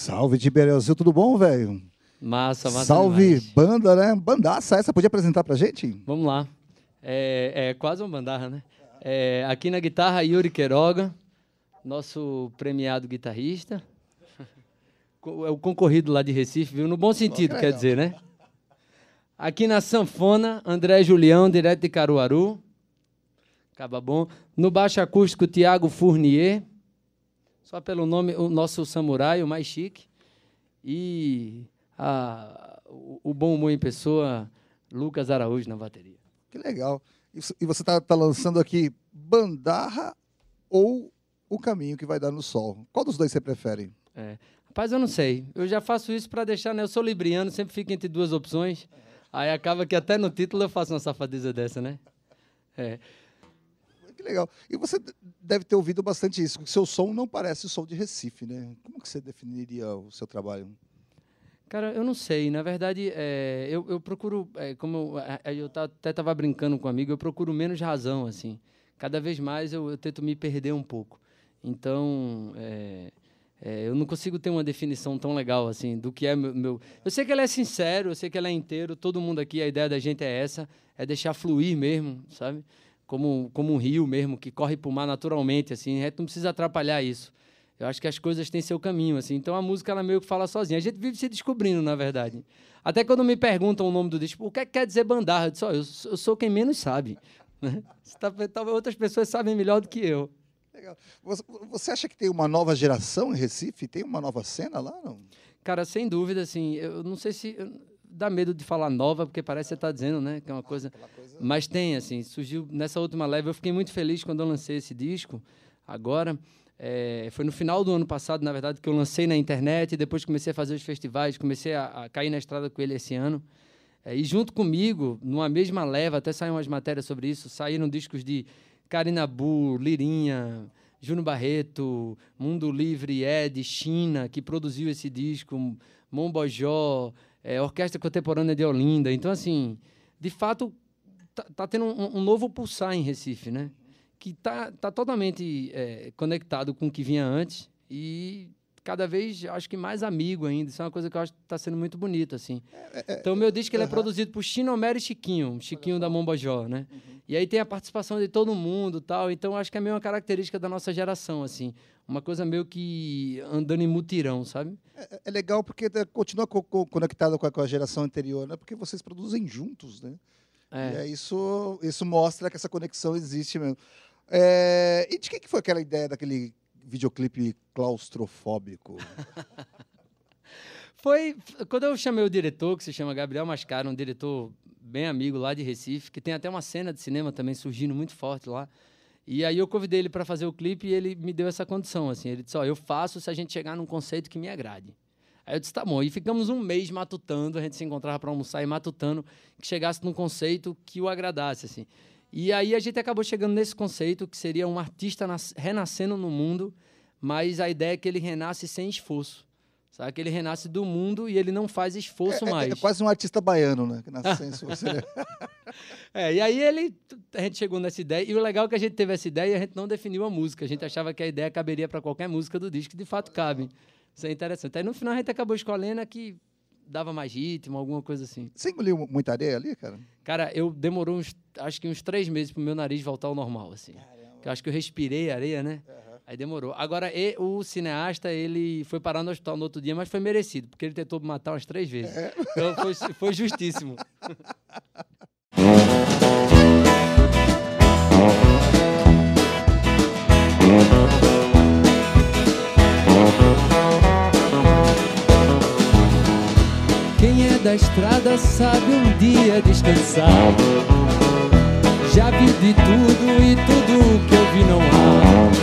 Salve de tudo bom, velho? Massa, massa. Salve demais. banda, né? Bandaça essa, podia apresentar pra gente? Vamos lá. É, é quase uma bandarra, né? É, aqui na guitarra, Yuri Queiroga, nosso premiado guitarrista. É o concorrido lá de Recife, viu? No bom sentido, quer dizer, né? Aqui na sanfona, André Julião, direto de Caruaru. Acaba bom. No baixo acústico, Tiago Fournier. Só pelo nome, o nosso samurai, o mais chique. E a, o, o bom humor em pessoa, Lucas Araújo na bateria. Que legal. E você está tá lançando aqui Bandarra ou O Caminho que Vai Dar no Sol? Qual dos dois você prefere? É. Rapaz, eu não sei. Eu já faço isso para deixar, né? Eu sou libriano, sempre fico entre duas opções. Aí acaba que até no título eu faço uma safadeza dessa, né? É que legal. E você deve ter ouvido bastante isso, que seu som não parece o som de Recife, né? Como que você definiria o seu trabalho? Cara, eu não sei. Na verdade, é, eu, eu, procuro, é, como eu, eu até estava brincando com um amigo, eu procuro menos razão, assim. Cada vez mais eu, eu tento me perder um pouco. Então, é, é, eu não consigo ter uma definição tão legal assim do que é meu, meu, Eu sei que ela é sincero, eu sei que ela é inteiro. Todo mundo aqui, a ideia da gente é essa, é deixar fluir mesmo, sabe? como, como um rio mesmo, que corre para o mar naturalmente, assim, não precisa atrapalhar isso. Eu acho que as coisas têm seu caminho, assim. Então a música ela meio que fala sozinha. A gente vive se descobrindo, na verdade. Até quando me perguntam o nome do disco, o que, é que quer dizer bandarra? Eu, disse, oh, eu, eu sou quem menos sabe. Né? Tá, talvez outras pessoas sabem melhor do que eu. Legal. Você acha que tem uma nova geração em Recife? Tem uma nova cena lá? Não? Cara, sem dúvida, assim. Eu não sei se dá medo de falar nova, porque parece que você está dizendo, né? Que é uma coisa... coisa. Mas tem, assim, surgiu nessa última leve. Eu fiquei muito feliz quando eu lancei esse disco. Agora, é, foi no final do ano passado, na verdade, que eu lancei na internet. depois comecei a fazer os festivais, comecei a, a cair na estrada com ele esse ano. É, e junto comigo, numa mesma leva, até saíram umas matérias sobre isso, saíram discos de Karina Bu, Lirinha, Júnior Barreto, Mundo Livre, Ed, China, que produziu esse disco, Mombojó, é, Orquestra Contemporânea de Olinda. Então, assim, de fato, está tá tendo um, um, novo pulsar em Recife, né? Que está tá totalmente é, conectado com o que vinha antes e cada vez, acho que mais amigo ainda. Isso é uma coisa que eu acho que está sendo muito bonita, assim. É, é, então, meu disco uh -huh. ele é produzido por Chinomero e Chiquinho, Chiquinho da Mombajó, né? Uhum. E aí tem a participação de todo mundo tal. Então, acho que é meio uma característica da nossa geração, assim. Uma coisa meio que andando em mutirão, sabe? É, é, é legal porque é, continua co co conectado com a, com a geração anterior, né? Porque vocês produzem juntos, né? É. isso, isso mostra que essa conexão existe mesmo. É, e de quem que foi aquela ideia daquele videoclipe claustrofóbico? Foi quando eu chamei o diretor, que se chama Gabriel Mascara, um diretor bem amigo lá de Recife, que tem até uma cena de cinema também surgindo muito forte lá. E aí eu convidei ele para fazer o clipe e ele me deu essa condição, assim, ele disse, ó, eu faço se a gente chegar num conceito que me agrade. Aí eu disse, tá bom. E ficamos um mês matutando, a gente se encontrava para almoçar e matutando que chegasse num conceito que o agradasse, assim. E aí a gente acabou chegando nesse conceito que seria um artista renascendo no mundo, mas a ideia é que ele renasce sem esforço. Sabe? Que ele renasce do mundo e ele não faz esforço é, é, é mais. É, quase um artista baiano, né? Que nasce sem esforço. é, e aí ele, a gente chegou nessa ideia. E o legal é que a gente teve essa ideia e a gente não definiu a música. A gente achava que a ideia caberia para qualquer música do disco, que de fato cabe. Isso é interessante. Aí no final a gente acabou escolhendo que dava mais ritmo, alguma coisa assim. Você engoliu muita areia ali, cara? Cara, eu demorou uns, acho que uns três meses pro meu nariz voltar ao normal, assim. Caramba. Eu acho que eu respirei areia, né? Uhum. Aí demorou. Agora, e, o cineasta, ele foi parar no hospital no outro dia, mas foi merecido, porque ele tentou matar umas três vezes. É. Então foi, foi justíssimo. Quem é da estrada sabe um dia descansar. Já vi de tudo e tudo que eu vi não há.